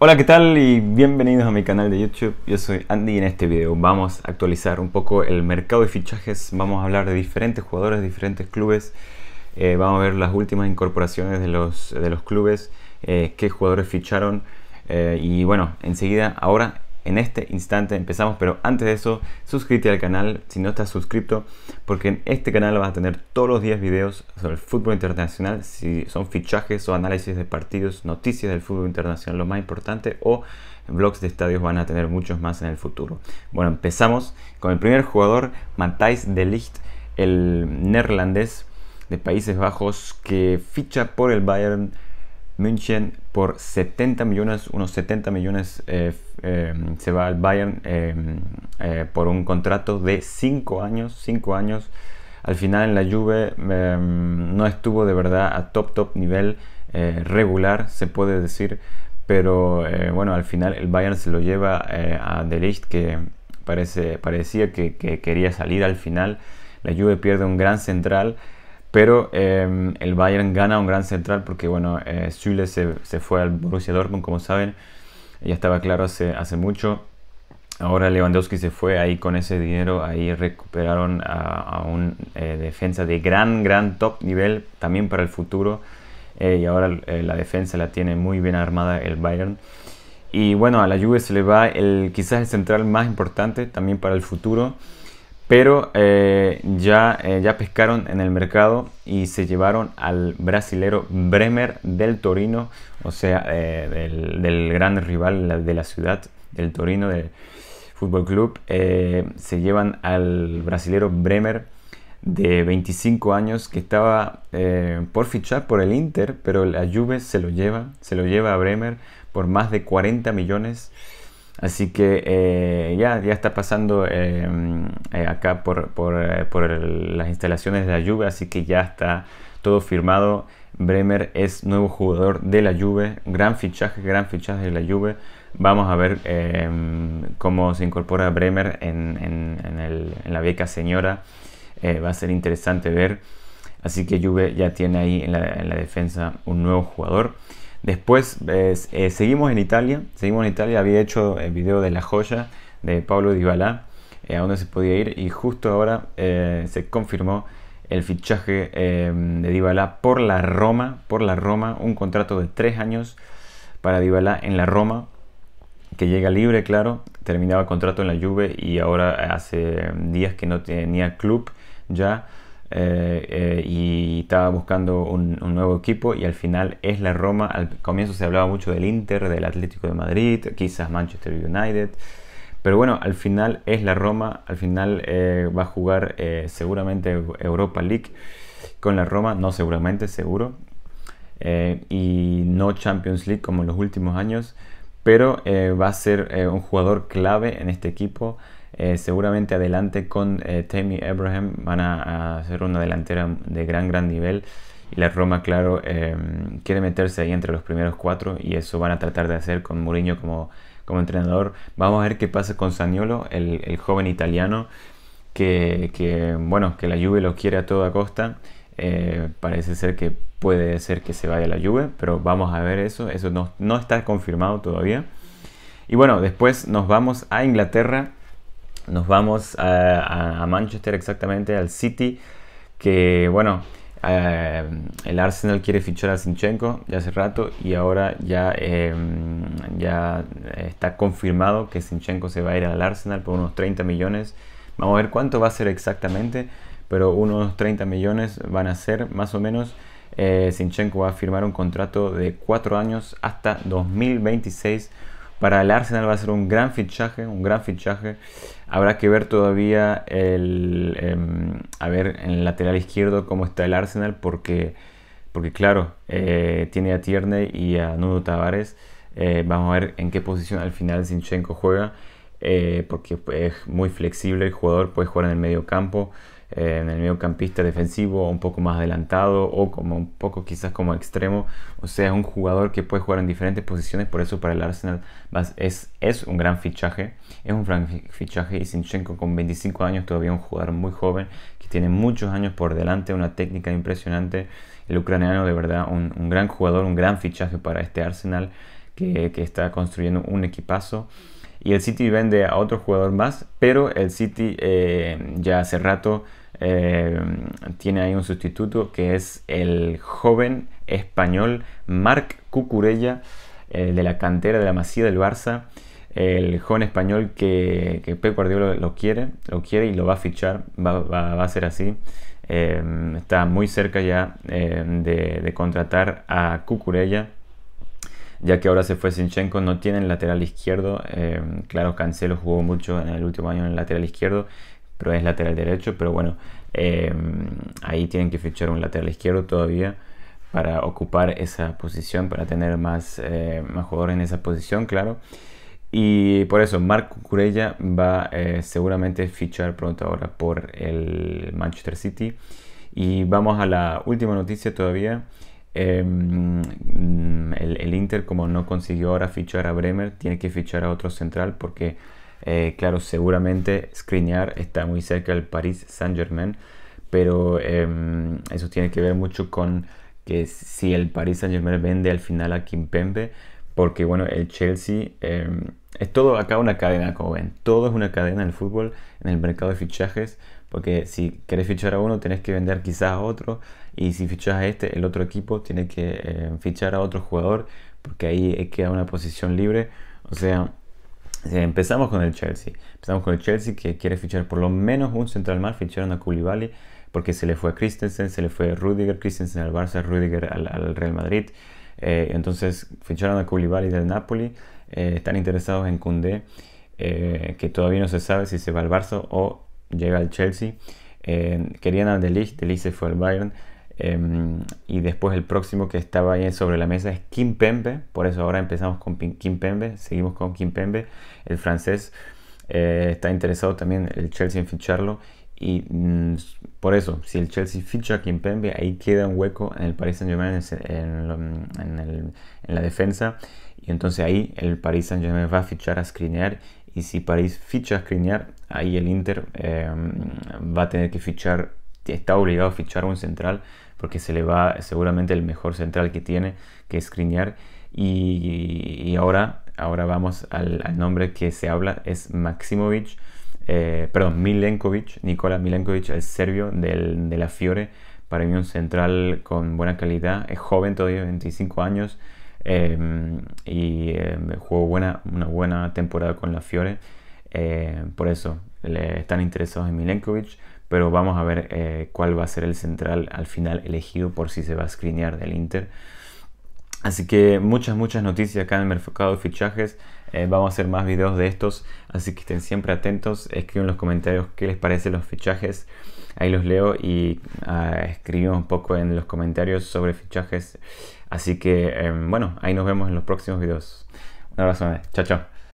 Hola, ¿qué tal? Y bienvenidos a mi canal de YouTube. Yo soy Andy y en este video vamos a actualizar un poco el mercado de fichajes. Vamos a hablar de diferentes jugadores, diferentes clubes. Eh, vamos a ver las últimas incorporaciones de los, de los clubes, eh, qué jugadores ficharon. Eh, y bueno, enseguida, ahora en este instante empezamos, pero antes de eso, suscríbete al canal si no estás suscrito, porque en este canal vas a tener todos los días videos sobre el fútbol internacional, si son fichajes o análisis de partidos, noticias del fútbol internacional, lo más importante, o blogs de estadios van a tener muchos más en el futuro. Bueno, empezamos con el primer jugador, Matthijs de Licht, el neerlandés de Países Bajos que ficha por el Bayern München por 70 millones, unos 70 millones eh, Em, se va al Bayern em, eh, por un contrato de 5 años, 5 años. Al final en la Juve em, no estuvo de verdad a top top nivel eh, regular, se puede decir, pero eh, bueno, al final el Bayern se lo lleva a De Ligt que parece, parecía que, quería salir al final. La Juve pierde un gran central pero el Bayern gana un gran central porque bueno, se, se, fue al Borussia Dortmund como saben ya estaba claro hace, hace mucho. Ahora Lewandowski se fue ahí con ese dinero, ahí recuperaron a, una un eh, defensa de gran, gran top nivel también para el futuro. Eh, y ahora eh, la defensa la tiene muy bien armada el Bayern. Y bueno, a la Juve se le va el, quizás el central más importante también para el futuro pero eh, ya, eh, ya pescaron en el mercado y se llevaron al brasilero Bremer del Torino, o sea, eh, del, del, gran rival de la ciudad, del Torino, del Fútbol Club. se llevan al brasilero Bremer de 25 años que estaba por fichar por el Inter, pero la Juve se lo lleva, se lo lleva a Bremer por más de 40 millones. Así que eh, ya, está pasando em, eh, acá por, eh, las instalaciones de la Juve, así que ya está todo firmado. Bremer es nuevo jugador de la Juve, gran fichaje, gran fichaje de la Juve. Vamos a ver em, cómo se incorpora Bremer en, la beca señora. va a ser interesante ver. Así que Juve ya tiene ahí en la defensa un nuevo jugador. Después eh, eh, seguimos en Italia, seguimos en Italia, había hecho el video de La Joya de Pablo Dybala, eh, a donde se podía ir y justo ahora se confirmó el fichaje em, de Dybala por la Roma, por la Roma, un contrato de tres años para Dybala en la Roma, que llega libre, claro, terminaba el contrato en la Juve y ahora hace em, días que no tenía club ya. Eh, eh, y estaba buscando un, nuevo equipo y al final es la Roma. Al comienzo se hablaba mucho del Inter, del Atlético de Madrid, quizás Manchester United. Pero bueno, al final es la Roma, al final eh, va a jugar seguramente Europa League con la Roma, no seguramente, seguro. y no Champions League como en los últimos años, pero va a ser un jugador clave en este equipo eh, seguramente adelante con eh, Tammy Abraham van a, hacer una delantera de gran, gran nivel. Y la Roma, claro, em, quiere meterse ahí entre los primeros cuatro y eso van a tratar de hacer con Mourinho como, como entrenador. Vamos a ver qué pasa con Saniolo, el, joven italiano, que, bueno, que la lluvia lo quiere a toda costa. Eh, parece ser que puede ser que se vaya la lluvia pero vamos a ver eso. Eso no, no está confirmado todavía. Y bueno, después nos vamos a Inglaterra nos vamos a, Manchester exactamente, al City, que bueno, eh, el Arsenal quiere fichar a Sinchenko ya hace rato y ahora ya, em, ya está confirmado que Sinchenko se va a ir al Arsenal por unos 30 millones. Vamos a ver cuánto va a ser exactamente, pero unos 30 millones van a ser más o menos. Sinchenko eh, va a firmar un contrato de 4 años hasta 2026 para el Arsenal va a ser un gran fichaje, un gran fichaje. Habrá que ver todavía el, em, a ver en el lateral izquierdo cómo está el Arsenal, porque, porque claro, eh, tiene a Tierney y a Nuno Tavares. Eh, vamos a ver en qué posición al final Zinchenko juega, eh, porque es muy flexible el jugador, puede jugar en el medio campo en el mediocampista defensivo, un poco más adelantado o como un poco quizás como extremo. O sea, es un jugador que puede jugar en diferentes posiciones, por eso para el Arsenal es, es un gran fichaje. Es un gran fichaje y Sinchenko con 25 años, todavía un jugador muy joven, que tiene muchos años por delante, una técnica impresionante. El ucraniano de verdad, un, un gran jugador, un gran fichaje para este Arsenal que, que está construyendo un equipazo y el City vende a otro jugador más, pero el City eh, ya hace rato eh, tiene ahí un sustituto que es el joven español Marc Cucurella, de la cantera de la Masía del Barça, el joven español que, que Guardiola lo quiere, lo quiere y lo va a fichar, va, a ser así. Eh, está muy cerca ya de, de contratar a Cucurella ya que ahora se fue Sinchenko, no tienen lateral izquierdo. Eh, claro, Cancelo jugó mucho en el último año en el lateral izquierdo, pero es lateral derecho. Pero bueno, eh, ahí tienen que fichar un lateral izquierdo todavía para ocupar esa posición, para tener más, eh, jugadores en esa posición, claro. Y por eso, Marco Curella va seguramente fichar pronto ahora por el Manchester City. Y vamos a la última noticia todavía. Em, el Inter, como no consiguió ahora fichar a Bremer, tiene que fichar a otro central porque, eh, claro, seguramente Skriniar está muy cerca del Paris Saint-Germain, pero em, eso tiene que ver mucho con que si el Paris Saint-Germain vende al final a Kimpembe, porque, bueno, el Chelsea... Em, es todo acá una cadena, como ven. Todo es una cadena en el fútbol, en el mercado de fichajes. Porque si querés fichar a uno, tenés que vender quizás a otro. Y si fichas a este, el otro equipo tiene que eh, fichar a otro jugador. Porque ahí queda una posición libre. O sea, empezamos con el Chelsea. Empezamos con el Chelsea que quiere fichar por lo menos un central más. Ficharon a Koulibaly porque se le fue a Christensen, se le fue a Rudiger, Christensen al Barça, Rudiger al, Real Madrid. Eh, entonces ficharon a Koulibaly del Napoli. Eh, están interesados en Koundé, que todavía no se sabe si se va al Barça o llega al Chelsea. Eh, querían a De Ligt, se fue al Bayern. Em, y después el próximo que estaba ahí sobre la mesa es Kim Pembe. Por eso ahora empezamos con Kim Pembe, seguimos con Kim Pembe, el francés. Eh, está interesado también el Chelsea en ficharlo. Y mm, por eso, si el Chelsea ficha a kim pembe ahí queda un hueco en el Paris Saint-Germain en, en, la defensa. Y entonces ahí el Paris Saint-Germain va a fichar a Skriniar y si París ficha a Skriniar, ahí el Inter em, va a tener que fichar, está obligado a fichar un central, porque se le va seguramente el mejor central que tiene, que es Y, ahora, ahora vamos al, nombre que se habla, es Maximovic, eh, perdón, Milenkovic, Nicola Milenkovic, el serbio del, de la Fiore. Para mí un central con buena calidad, es joven todavía, 25 años, Em, y em, jugó buena, una buena temporada con la Fiore. Eh, por eso están interesados en Milenkovic. Pero vamos a ver eh, cuál va a ser el central al final elegido por si se va a screenear del Inter. Así que muchas, muchas noticias acá en el mercado de fichajes. Eh, vamos a hacer más videos de estos, así que estén siempre atentos. Escriban en los comentarios qué les parecen los fichajes. Ahí los leo y uh, un poco en los comentarios sobre fichajes Así que, em, bueno, ahí nos vemos en los próximos videos. Un abrazo, eh. chao, chao.